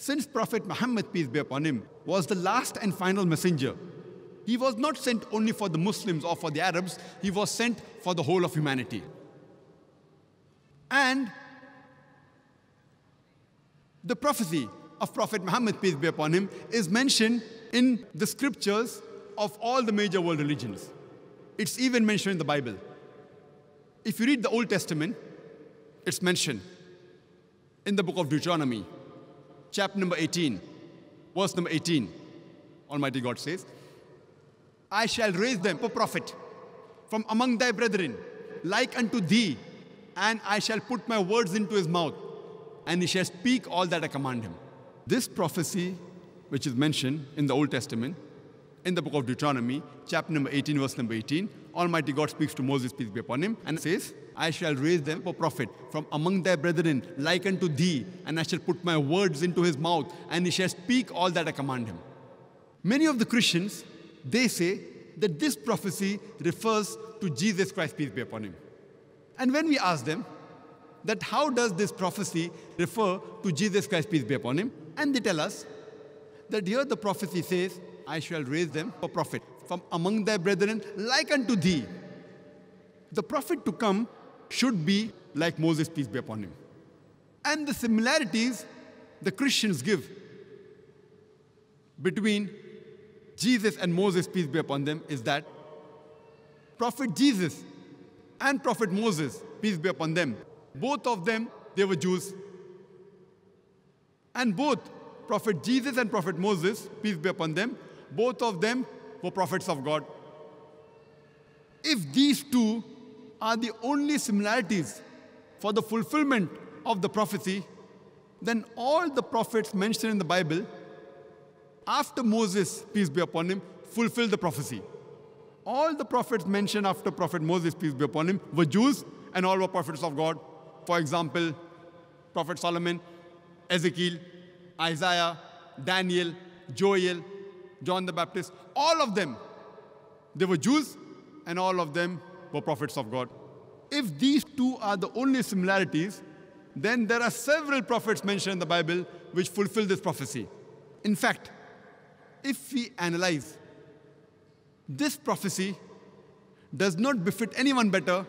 Since Prophet Muhammad, peace be upon him, was the last and final messenger, he was not sent only for the Muslims or for the Arabs, he was sent for the whole of humanity. And the prophecy of Prophet Muhammad, peace be upon him, is mentioned in the scriptures of all the major world religions. It's even mentioned in the Bible. If you read the Old Testament, it's mentioned in the book of Deuteronomy, chapter number 18, verse number 18. Almighty God says, I shall raise them a prophet from among thy brethren, like unto thee, and I shall put my words into his mouth, and he shall speak all that I command him. This prophecy, which is mentioned in the Old Testament, in the book of Deuteronomy, chapter number 18, verse number 18, Almighty God speaks to Moses, peace be upon him, and says, I shall raise them for profit from among thy brethren, like unto thee, and I shall put my words into his mouth, and he shall speak all that I command him. Many of the Christians, they say that this prophecy refers to Jesus Christ, peace be upon him. And when we ask them that how does this prophecy refer to Jesus Christ, peace be upon him, and they tell us that here the prophecy says, I shall raise them for profit from among thy brethren, like unto thee. The prophet to come should be like Moses, peace be upon him. And the similarities the Christians give between Jesus and Moses, peace be upon them, is that Prophet Jesus and Prophet Moses, peace be upon them, both of them, they were Jews. And both Prophet Jesus and Prophet Moses, peace be upon them, both of them were prophets of God. If these two are the only similarities for the fulfillment of the prophecy, then all the prophets mentioned in the Bible after Moses, peace be upon him, fulfilled the prophecy. All the prophets mentioned after Prophet Moses, peace be upon him, were Jews and all were prophets of God. For example, Prophet Solomon, Ezekiel, Isaiah, Daniel, Joel, John the Baptist, all of them, they were Jews and all of them were prophets of God. If these two are the only similarities, then there are several prophets mentioned in the Bible which fulfill this prophecy. In fact, if we analyze, this prophecy does not befit anyone better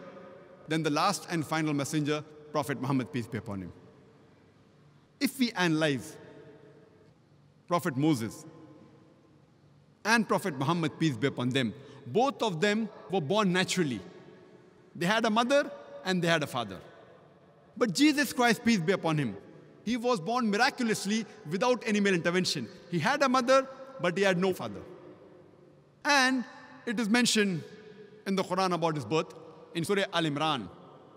than the last and final messenger, Prophet Muhammad, peace be upon him. If we analyze Prophet Moses and Prophet Muhammad, peace be upon them, both of them were born naturally. They had a mother and they had a father. But Jesus Christ, peace be upon him, he was born miraculously without any male intervention. He had a mother, but he had no father. And it is mentioned in the Quran about his birth in Surah Al Imran,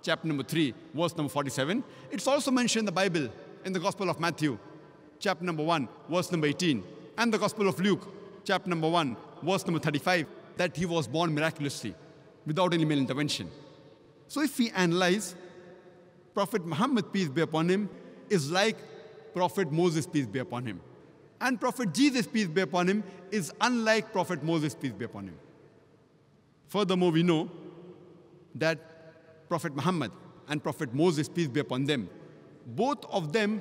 chapter number 3, verse number 47. It's also mentioned in the Bible in the Gospel of Matthew, chapter number 1, verse number 18, and the Gospel of Luke, chapter number 1, verse number 35, that he was born miraculously without any male intervention. So if we analyze, Prophet Muhammad, peace be upon him, is like Prophet Moses, peace be upon him. And Prophet Jesus, peace be upon him, is unlike Prophet Moses, peace be upon him. Furthermore, we know that Prophet Muhammad and Prophet Moses, peace be upon them, both of them,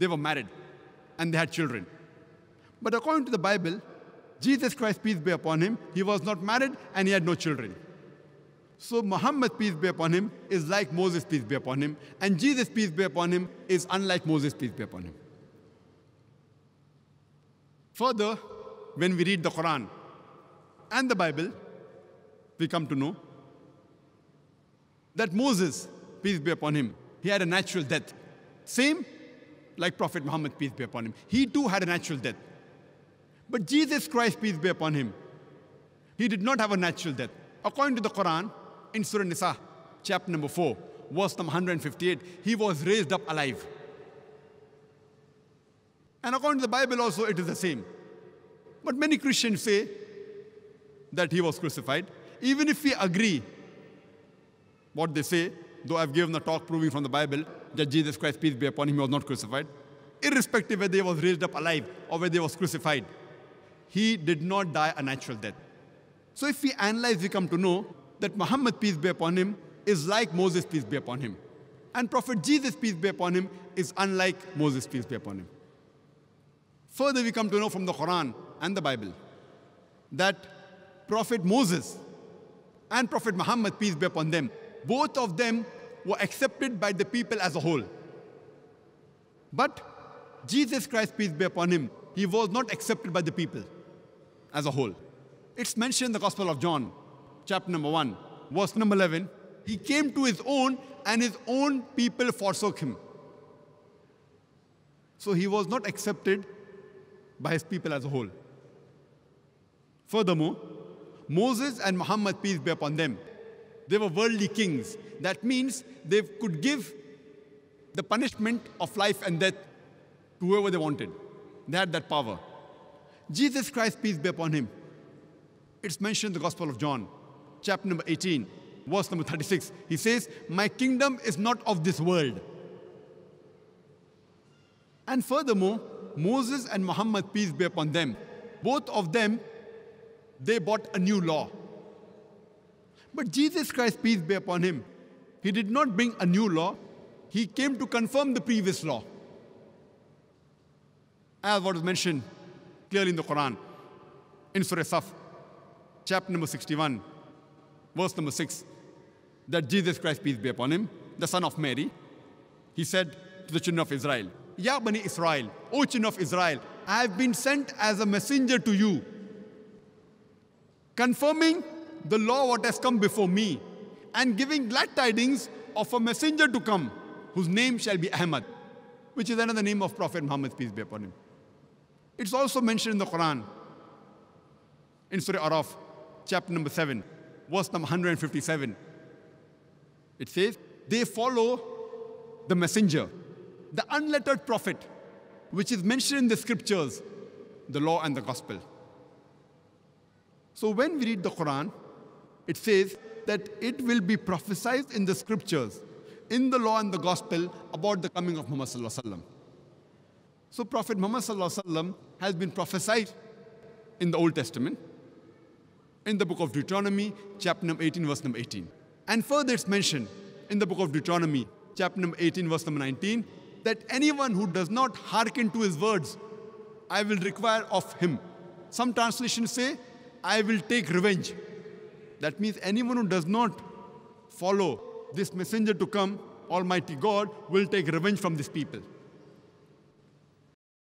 they were married and they had children. But according to the Bible, Jesus Christ, peace be upon him, he was not married and he had no children. So Muhammad, peace be upon him, is like Moses, peace be upon him, and Jesus, peace be upon him, is unlike Moses, peace be upon him. Further, when we read the Quran and the Bible, we come to know that Moses, peace be upon him, he had a natural death. Same like Prophet Muhammad, peace be upon him. He too had a natural death. But Jesus Christ, peace be upon him, he did not have a natural death. According to the Quran, in Surah Nisa, chapter number 4, verse number 158, he was raised up alive. And according to the Bible also, it is the same. But many Christians say that he was crucified. Even if we agree what they say, though I've given a talk proving from the Bible that Jesus Christ, peace be upon him, was not crucified, irrespective whether he was raised up alive or whether he was crucified, he did not die a natural death. So if we analyze, we come to know that Muhammad, peace be upon him, is like Moses, peace be upon him. And Prophet Jesus, peace be upon him, is unlike Moses, peace be upon him. Further, we come to know from the Quran and the Bible that Prophet Moses and Prophet Muhammad, peace be upon them, both of them were accepted by the people as a whole. But Jesus Christ, peace be upon him, he was not accepted by the people as a whole. It's mentioned in the Gospel of John chapter number 1, verse number 11, he came to his own and his own people forsook him. So he was not accepted by his people as a whole. Furthermore, Moses and Muhammad, peace be upon them, they were worldly kings. That means they could give the punishment of life and death to whoever they wanted. They had that power. Jesus Christ, peace be upon him. It's mentioned in the Gospel of John chapter number 18, verse number 36. He says, My kingdom is not of this world. And furthermore, Moses and Muhammad, peace be upon them, both of them, they bought a new law. But Jesus Christ, peace be upon him, he did not bring a new law, he came to confirm the previous law. As what is mentioned clearly in the Quran, in Surah Saf, chapter number 61 verse number 6, that Jesus Christ, peace be upon him, the son of Mary, he said to the children of Israel, Ya Bani Israel, O children of Israel, I have been sent as a messenger to you, confirming the law what has come before me, and giving glad tidings of a messenger to come, whose name shall be Ahmad, which is another name of Prophet Muhammad, peace be upon him. It's also mentioned in the Quran, in Surah Araf, chapter number 7 verse number 157. It says, they follow the messenger, the unlettered prophet, which is mentioned in the scriptures, the law and the gospel. So when we read the Quran, it says that it will be prophesied in the scriptures, in the law and the gospel, about the coming of Muhammad. So Prophet Muhammad has been prophesied in the Old Testament in the book of Deuteronomy, chapter number 18, verse number 18. And further, it's mentioned in the book of Deuteronomy, chapter number 18, verse number 19, that anyone who does not hearken to his words, I will require of him. Some translations say, I will take revenge. That means anyone who does not follow this messenger to come, Almighty God will take revenge from these people.